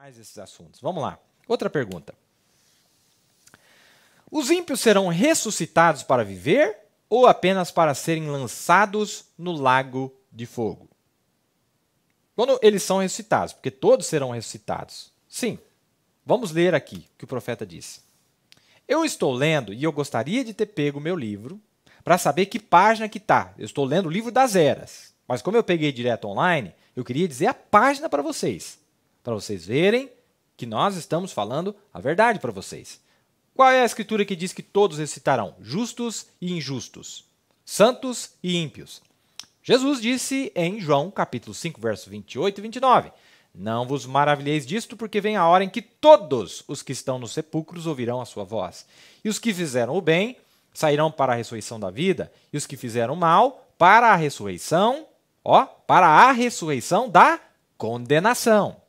mais esses assuntos. Vamos lá. Outra pergunta. Os ímpios serão ressuscitados para viver ou apenas para serem lançados no lago de fogo? Quando eles são ressuscitados, porque todos serão ressuscitados. Sim. Vamos ler aqui o que o profeta disse. Eu estou lendo e eu gostaria de ter pego meu livro para saber que página que tá. Eu estou lendo o livro das eras. Mas como eu peguei direto online, eu queria dizer a página para vocês para vocês verem que nós estamos falando a verdade para vocês. Qual é a escritura que diz que todos recitarão justos e injustos, santos e ímpios? Jesus disse em João, capítulo 5, verso 28 e 29: Não vos maravilheis disto, porque vem a hora em que todos os que estão nos sepulcros ouvirão a sua voz. E os que fizeram o bem sairão para a ressurreição da vida, e os que fizeram o mal para a ressurreição, ó, para a ressurreição da condenação.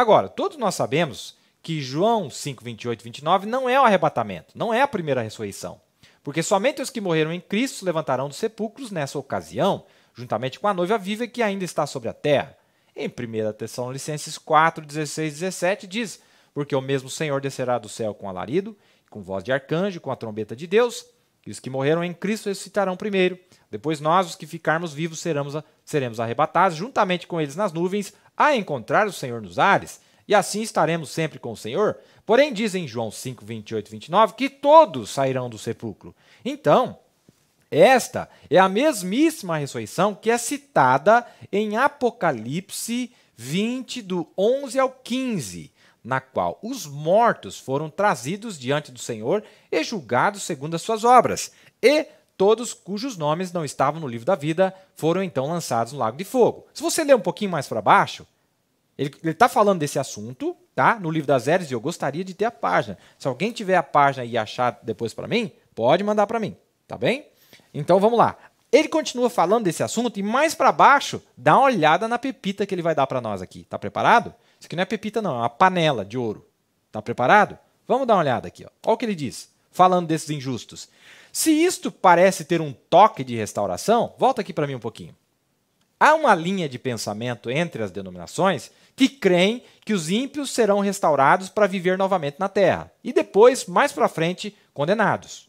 Agora, todos nós sabemos que João 5, 28 e 29 não é o arrebatamento, não é a primeira ressurreição. Porque somente os que morreram em Cristo se levantarão dos sepulcros nessa ocasião, juntamente com a noiva viva que ainda está sobre a terra. Em 1 Tessalonicenses 4, 16 17 diz: Porque o mesmo Senhor descerá do céu com alarido, com voz de arcanjo, com a trombeta de Deus, e os que morreram em Cristo ressuscitarão primeiro. Depois nós, os que ficarmos vivos, seremos, seremos arrebatados juntamente com eles nas nuvens a encontrar o Senhor nos ares, e assim estaremos sempre com o Senhor. Porém, dizem em João 5, 28 e 29 que todos sairão do sepulcro. Então, esta é a mesmíssima ressurreição que é citada em Apocalipse 20, do 11 ao 15, na qual os mortos foram trazidos diante do Senhor e julgados segundo as suas obras. E Todos cujos nomes não estavam no livro da vida foram então lançados no Lago de Fogo. Se você ler um pouquinho mais para baixo, ele está falando desse assunto, tá? No livro das Eras, e eu gostaria de ter a página. Se alguém tiver a página e achar depois para mim, pode mandar para mim, tá bem? Então vamos lá. Ele continua falando desse assunto e mais para baixo, dá uma olhada na pepita que ele vai dar para nós aqui. Tá preparado? Isso aqui não é pepita não, é uma panela de ouro. Tá preparado? Vamos dar uma olhada aqui, ó. Olha o que ele diz falando desses injustos. Se isto parece ter um toque de restauração, volta aqui para mim um pouquinho. Há uma linha de pensamento entre as denominações que creem que os ímpios serão restaurados para viver novamente na terra e depois, mais para frente, condenados.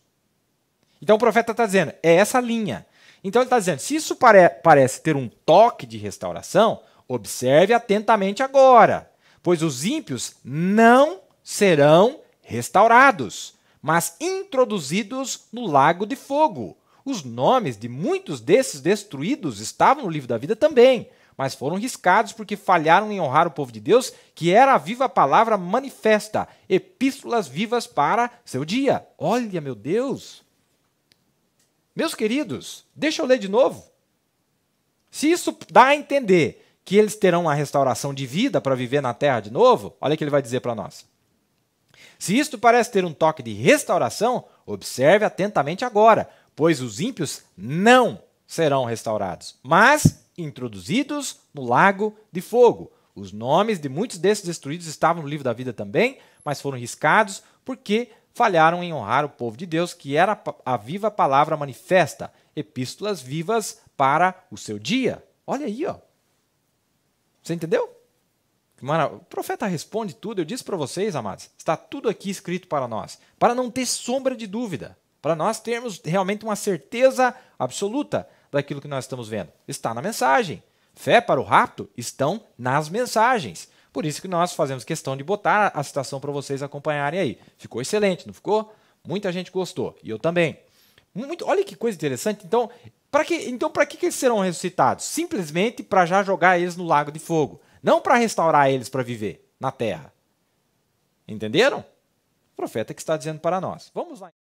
Então o profeta está dizendo, é essa linha. Então ele está dizendo, se isso pare parece ter um toque de restauração, observe atentamente agora, pois os ímpios não serão restaurados mas introduzidos no lago de fogo. Os nomes de muitos desses destruídos estavam no livro da vida também, mas foram riscados porque falharam em honrar o povo de Deus, que era a viva palavra manifesta, epístolas vivas para seu dia. Olha, meu Deus! Meus queridos, deixa eu ler de novo. Se isso dá a entender que eles terão a restauração de vida para viver na terra de novo, olha o que ele vai dizer para nós. Se isto parece ter um toque de restauração, observe atentamente agora, pois os ímpios não serão restaurados, mas introduzidos no lago de fogo. Os nomes de muitos desses destruídos estavam no livro da vida também, mas foram riscados porque falharam em honrar o povo de Deus, que era a viva palavra manifesta, epístolas vivas para o seu dia. Olha aí, ó. Você entendeu? Mara... O profeta responde tudo, eu disse para vocês, amados, está tudo aqui escrito para nós, para não ter sombra de dúvida, para nós termos realmente uma certeza absoluta daquilo que nós estamos vendo. Está na mensagem. Fé para o rapto estão nas mensagens. Por isso que nós fazemos questão de botar a citação para vocês acompanharem aí. Ficou excelente, não ficou? Muita gente gostou, e eu também. Muito, olha que coisa interessante. Então, para que, então para que, que eles serão ressuscitados? Simplesmente para já jogar eles no lago de fogo não para restaurar eles para viver na terra. Entenderam? O profeta que está dizendo para nós. Vamos lá.